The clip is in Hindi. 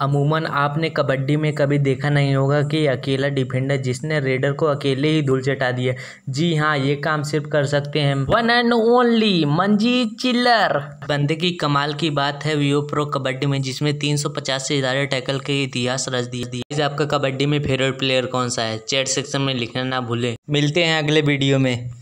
अमूमन आपने कबड्डी में कभी देखा नहीं होगा कि अकेला डिफेंडर जिसने रेडर को अकेले ही धूल चटा दिया जी हाँ ये काम सिर्फ कर सकते हैं वन एंड ओनली मंजी चिल्लर बंदे की कमाल की बात है वीओ प्रो कबड्डी में जिसमें 350 से ज़्यादा टैकल के इतिहास रच दिया आपका कबड्डी में फेवरेट प्लेयर कौन सा है चैट सेक्शन में लिखना ना भूले मिलते हैं अगले वीडियो में